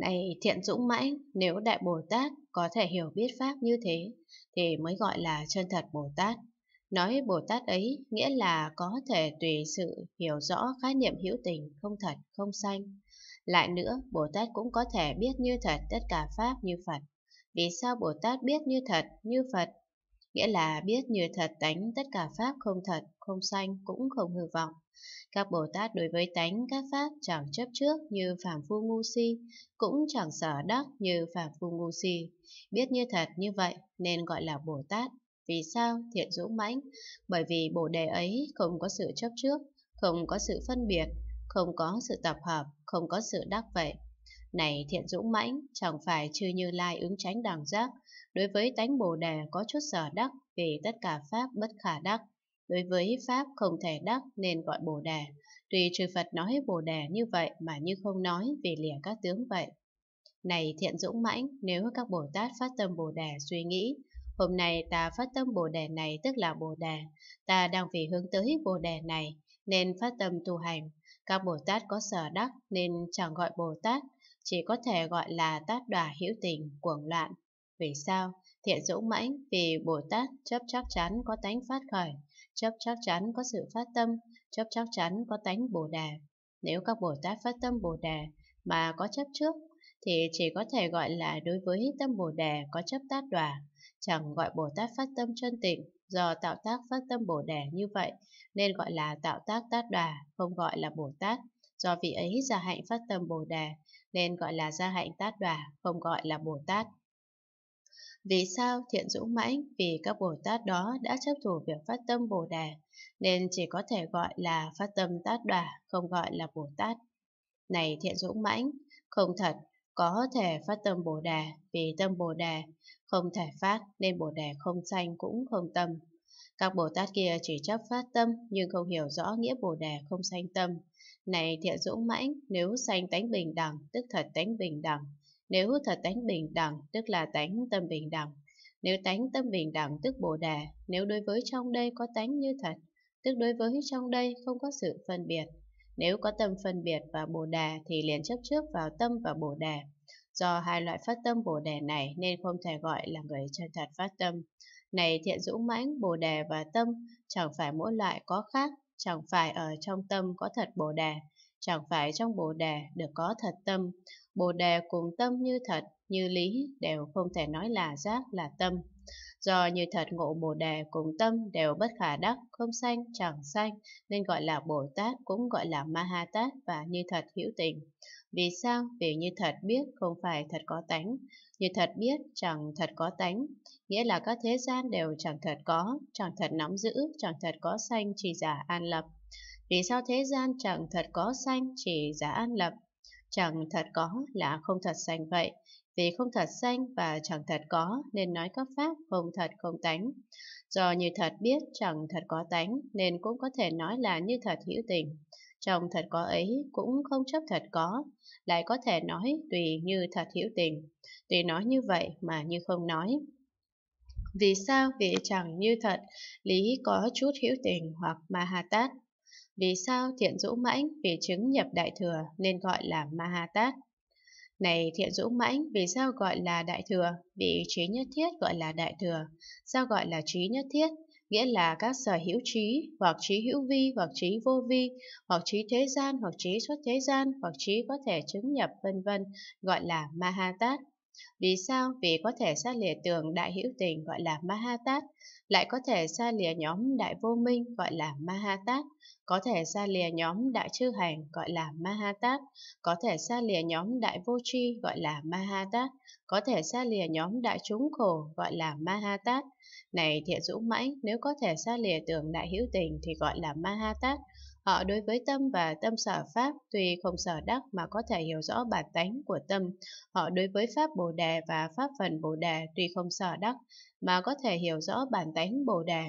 Này thiện dũng mãnh, nếu Đại Bồ Tát có thể hiểu biết Pháp như thế, thì mới gọi là chân thật Bồ Tát. Nói Bồ Tát ấy nghĩa là có thể tùy sự hiểu rõ khái niệm hữu tình, không thật, không sanh. Lại nữa, Bồ Tát cũng có thể biết như thật tất cả Pháp như Phật. Vì sao Bồ Tát biết như thật, như Phật? Nghĩa là biết như thật tánh tất cả Pháp không thật, không sanh, cũng không hư vọng. Các Bồ Tát đối với tánh các pháp chẳng chấp trước như phàm phu ngu si, cũng chẳng sở đắc như phàm phu ngu si. Biết như thật như vậy nên gọi là Bồ Tát. Vì sao thiện dũng mãnh? Bởi vì Bồ đề ấy không có sự chấp trước, không có sự phân biệt, không có sự tập hợp, không có sự đắc vậy. Này thiện dũng mãnh, chẳng phải chư như lai ứng tránh đẳng giác, đối với tánh bồ đề có chút sở đắc vì tất cả pháp bất khả đắc đối với Pháp không thể đắc nên gọi Bồ đề. Tuy chư Phật nói Bồ đề như vậy mà như không nói vì lìa các tướng vậy. Này thiện dũng mãnh, nếu các Bồ Tát phát tâm Bồ đề suy nghĩ, hôm nay ta phát tâm Bồ đề này tức là Bồ đề, ta đang vì hướng tới Bồ đề này nên phát tâm tu hành. Các Bồ Tát có sở đắc nên chẳng gọi Bồ Tát, chỉ có thể gọi là tát đòa hữu tình, cuồng loạn. Vì sao? Thiện dũng mãnh vì Bồ Tát chấp chắc chắn có tánh phát khởi, chấp chắc chắn có sự phát tâm, chấp chắc chắn có tánh Bồ đề Nếu các Bồ Tát phát tâm Bồ đề mà có chấp trước, thì chỉ có thể gọi là đối với tâm Bồ đề có chấp tát đòa, chẳng gọi Bồ Tát phát tâm chân tịnh do tạo tác phát tâm Bồ đề như vậy, nên gọi là tạo tác tát đòa, không gọi là Bồ Tát. Do vị ấy gia hạnh phát tâm Bồ đề nên gọi là gia hạnh tát đòa, không gọi là Bồ Tát. Vì sao Thiện Dũng Mãnh vì các Bồ Tát đó đã chấp thủ việc phát tâm Bồ Đà, nên chỉ có thể gọi là phát tâm Tát Đà, không gọi là Bồ Tát. Này Thiện Dũng Mãnh, không thật, có thể phát tâm Bồ Đà, vì tâm Bồ Đà không thể phát nên Bồ Đà không sanh cũng không tâm. Các Bồ Tát kia chỉ chấp phát tâm nhưng không hiểu rõ nghĩa Bồ Đà không sanh tâm. Này Thiện Dũng Mãnh, nếu sanh tánh bình đẳng, tức thật tánh bình đẳng, nếu thật tánh bình đẳng, tức là tánh tâm bình đẳng. Nếu tánh tâm bình đẳng tức Bồ đề nếu đối với trong đây có tánh như thật, tức đối với trong đây không có sự phân biệt. Nếu có tâm phân biệt và Bồ đề thì liền chấp trước vào tâm và Bồ đề Do hai loại phát tâm Bồ đề này nên không thể gọi là người chân thật phát tâm. Này thiện dũng mãnh, Bồ đề và tâm, chẳng phải mỗi loại có khác, chẳng phải ở trong tâm có thật Bồ đề chẳng phải trong Bồ Đề được có thật tâm, Bồ Đề cùng tâm như thật, như lý đều không thể nói là giác là tâm. Do như thật ngộ Bồ Đề cùng tâm đều bất khả đắc, không sanh, chẳng sanh, nên gọi là Bồ Tát cũng gọi là Ma và như thật hữu tình. Vì sao? Vì như thật biết không phải thật có tánh, như thật biết chẳng thật có tánh, nghĩa là các thế gian đều chẳng thật có, chẳng thật nắm giữ, chẳng thật có sanh chỉ giả an lập. Vì sao thế gian chẳng thật có sanh chỉ giả an lập, chẳng thật có là không thật sanh vậy, vì không thật sanh và chẳng thật có nên nói các pháp không thật không tánh. Do như thật biết chẳng thật có tánh nên cũng có thể nói là như thật hữu tình. Trong thật có ấy cũng không chấp thật có, lại có thể nói tùy như thật hữu tình, tùy nói như vậy mà như không nói. Vì sao vì chẳng như thật, lý có chút hữu tình hoặc ma hà tát, vì sao Thiện Dũ Mãnh vì chứng nhập Đại Thừa nên gọi là Mahatat? Này Thiện Dũ Mãnh, vì sao gọi là Đại Thừa? Vì trí nhất thiết gọi là Đại Thừa. Sao gọi là trí nhất thiết? Nghĩa là các sở hữu trí, hoặc trí hữu vi, hoặc trí vô vi, hoặc trí thế gian, hoặc trí xuất thế gian, hoặc trí có thể chứng nhập, vân vân, gọi là Mahatat. Vì sao? Vì có thể xa lìa tường đại hữu tình gọi là Mahatat, lại có thể xa lìa nhóm đại vô minh gọi là Mahatat, có thể xa lìa nhóm đại chư hành gọi là Mahatat, có thể xa lìa nhóm đại vô tri gọi là Mahatat, có thể xa lìa nhóm đại chúng khổ gọi là Mahatat. Này thiện dũng mãnh, nếu có thể xa lìa tường đại hữu tình thì gọi là Mahatat, Họ ờ, đối với tâm và tâm sở pháp tuy không sở đắc mà có thể hiểu rõ bản tánh của tâm. Họ ờ, đối với pháp Bồ đề và pháp phần Bồ đề tuy không sở đắc mà có thể hiểu rõ bản tánh Bồ đề.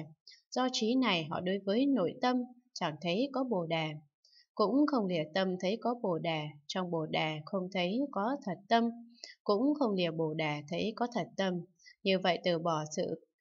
Do trí này họ đối với nội tâm chẳng thấy có Bồ đề, cũng không lìa tâm thấy có Bồ đề, trong Bồ đề không thấy có thật tâm, cũng không lìa Bồ đề thấy có thật tâm. Như vậy từ bỏ sự